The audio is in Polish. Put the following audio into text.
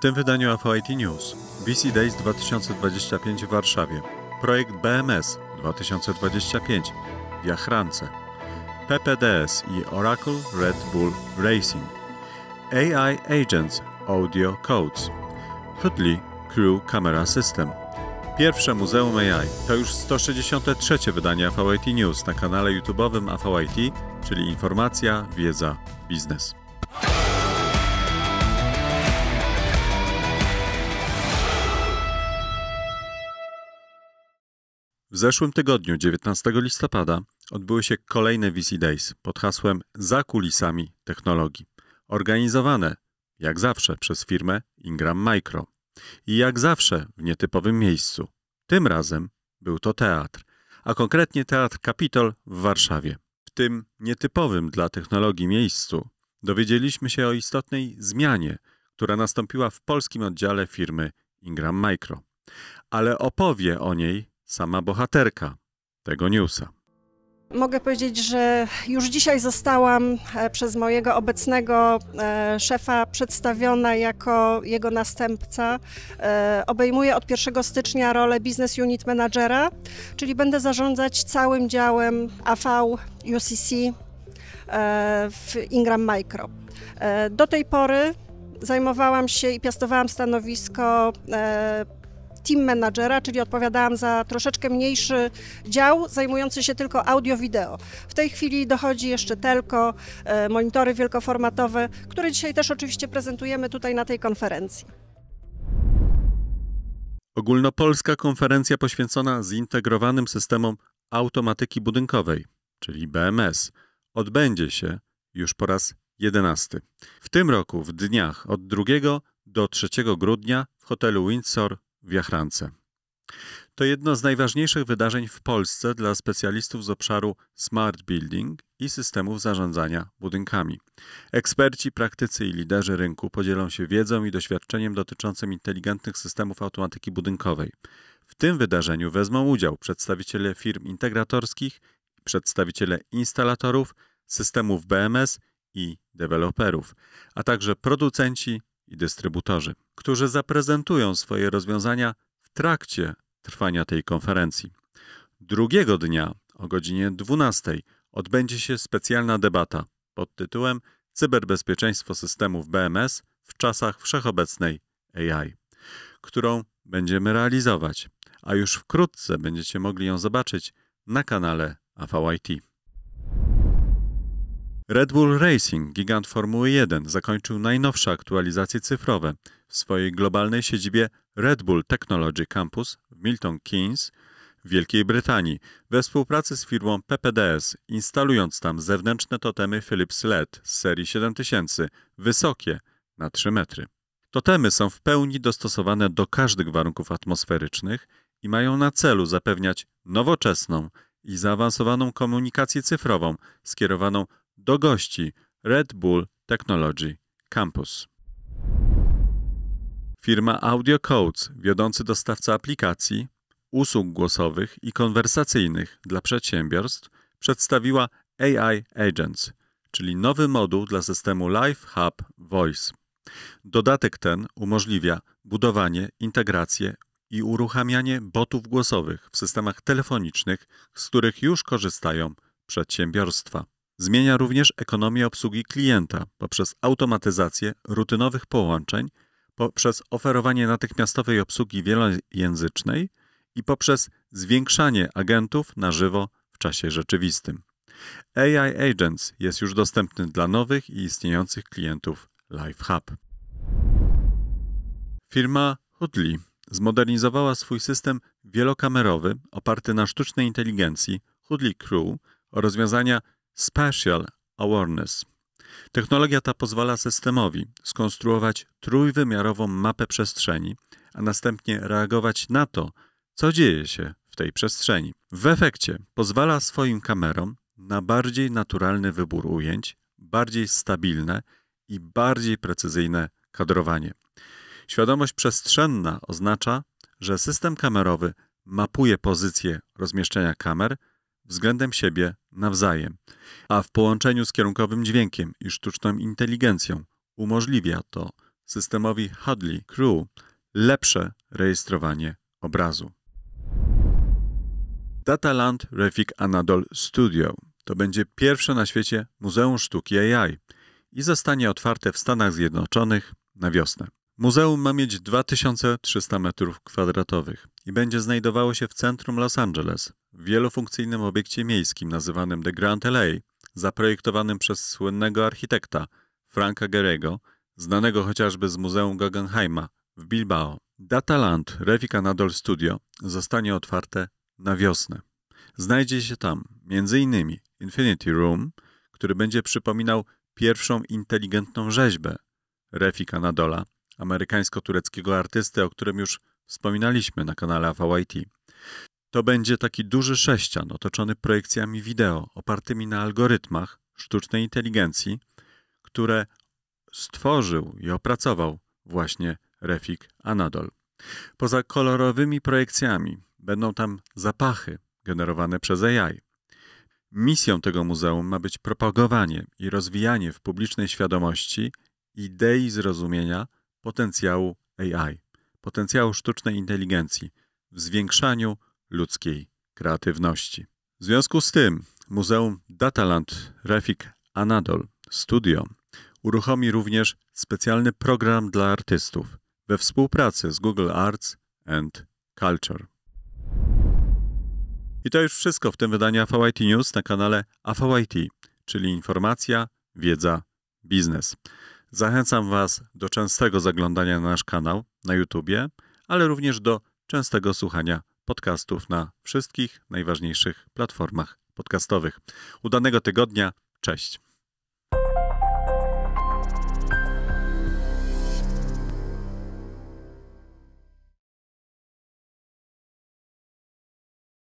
W tym wydaniu AFIT News BC Days 2025 w Warszawie, projekt BMS 2025 w Jachrance, PPDS i Oracle Red Bull Racing, AI Agents Audio Codes, Hoodley Crew Camera System. Pierwsze Muzeum AI to już 163 wydanie AVIT News na kanale YouTube'owym AVIT, czyli informacja, wiedza, biznes. W zeszłym tygodniu, 19 listopada, odbyły się kolejne VC Days pod hasłem Za kulisami technologii, organizowane, jak zawsze, przez firmę Ingram Micro. I jak zawsze w nietypowym miejscu. Tym razem był to teatr, a konkretnie Teatr Kapitol w Warszawie. W tym nietypowym dla technologii miejscu dowiedzieliśmy się o istotnej zmianie, która nastąpiła w polskim oddziale firmy Ingram Micro. Ale opowie o niej sama bohaterka tego newsa. Mogę powiedzieć, że już dzisiaj zostałam e, przez mojego obecnego e, szefa przedstawiona jako jego następca. E, obejmuję od 1 stycznia rolę Business Unit Managera, czyli będę zarządzać całym działem AV, UCC w Ingram Micro. Do tej pory zajmowałam się i piastowałam stanowisko team managera, czyli odpowiadałam za troszeczkę mniejszy dział zajmujący się tylko audio-wideo. W tej chwili dochodzi jeszcze telko, e, monitory wielkoformatowe, które dzisiaj też oczywiście prezentujemy tutaj na tej konferencji. Ogólnopolska konferencja poświęcona zintegrowanym systemom automatyki budynkowej, czyli BMS, odbędzie się już po raz 11. W tym roku w dniach od 2 do 3 grudnia w hotelu Windsor w Jachrance. To jedno z najważniejszych wydarzeń w Polsce dla specjalistów z obszaru smart building i systemów zarządzania budynkami. Eksperci, praktycy i liderzy rynku podzielą się wiedzą i doświadczeniem dotyczącym inteligentnych systemów automatyki budynkowej. W tym wydarzeniu wezmą udział przedstawiciele firm integratorskich, przedstawiciele instalatorów, systemów BMS i deweloperów, a także producenci i dystrybutorzy którzy zaprezentują swoje rozwiązania w trakcie trwania tej konferencji. Drugiego dnia o godzinie 12 odbędzie się specjalna debata pod tytułem Cyberbezpieczeństwo systemów BMS w czasach wszechobecnej AI, którą będziemy realizować, a już wkrótce będziecie mogli ją zobaczyć na kanale AVIT. Red Bull Racing, gigant Formuły 1, zakończył najnowsze aktualizacje cyfrowe – w swojej globalnej siedzibie Red Bull Technology Campus w Milton Keynes w Wielkiej Brytanii we współpracy z firmą PPDS, instalując tam zewnętrzne totemy Philips LED z serii 7000, wysokie, na 3 metry. Totemy są w pełni dostosowane do każdych warunków atmosferycznych i mają na celu zapewniać nowoczesną i zaawansowaną komunikację cyfrową skierowaną do gości Red Bull Technology Campus. Firma Audio Codes, wiodący dostawca aplikacji, usług głosowych i konwersacyjnych dla przedsiębiorstw, przedstawiła AI Agents, czyli nowy moduł dla systemu Live Hub Voice. Dodatek ten umożliwia budowanie, integrację i uruchamianie botów głosowych w systemach telefonicznych, z których już korzystają przedsiębiorstwa. Zmienia również ekonomię obsługi klienta poprzez automatyzację rutynowych połączeń poprzez oferowanie natychmiastowej obsługi wielojęzycznej i poprzez zwiększanie agentów na żywo w czasie rzeczywistym. AI Agents jest już dostępny dla nowych i istniejących klientów LifeHub. Firma Hoodly zmodernizowała swój system wielokamerowy oparty na sztucznej inteligencji Hoodly Crew o rozwiązania Spatial Awareness – Technologia ta pozwala systemowi skonstruować trójwymiarową mapę przestrzeni, a następnie reagować na to, co dzieje się w tej przestrzeni. W efekcie pozwala swoim kamerom na bardziej naturalny wybór ujęć, bardziej stabilne i bardziej precyzyjne kadrowanie. Świadomość przestrzenna oznacza, że system kamerowy mapuje pozycję rozmieszczenia kamer – względem siebie nawzajem, a w połączeniu z kierunkowym dźwiękiem i sztuczną inteligencją umożliwia to systemowi Hadley Crew lepsze rejestrowanie obrazu. Dataland Refik Anadol Studio to będzie pierwsze na świecie Muzeum Sztuki AI i zostanie otwarte w Stanach Zjednoczonych na wiosnę. Muzeum ma mieć 2300 m2 i będzie znajdowało się w centrum Los Angeles, wielofunkcyjnym obiekcie miejskim nazywanym The Grand LA, zaprojektowanym przez słynnego architekta Franka Gerego, znanego chociażby z Muzeum Guggenheima w Bilbao. Dataland Revika Nadol Studio zostanie otwarte na wiosnę. Znajdzie się tam m.in. Infinity Room, który będzie przypominał pierwszą inteligentną rzeźbę Refika Nadola, amerykańsko-tureckiego artysty, o którym już wspominaliśmy na kanale AVIT. To będzie taki duży sześcian otoczony projekcjami wideo opartymi na algorytmach sztucznej inteligencji, które stworzył i opracował właśnie Refik Anadol. Poza kolorowymi projekcjami będą tam zapachy generowane przez AI. Misją tego muzeum ma być propagowanie i rozwijanie w publicznej świadomości idei zrozumienia potencjału AI, potencjału sztucznej inteligencji w zwiększaniu ludzkiej kreatywności. W związku z tym Muzeum Dataland Refik Anadol Studio uruchomi również specjalny program dla artystów we współpracy z Google Arts and Culture. I to już wszystko w tym wydaniu AVIT News na kanale AVIT, czyli informacja, wiedza, biznes. Zachęcam Was do częstego zaglądania na nasz kanał na YouTube, ale również do częstego słuchania podcastów na wszystkich najważniejszych platformach podcastowych. Udanego tygodnia. Cześć.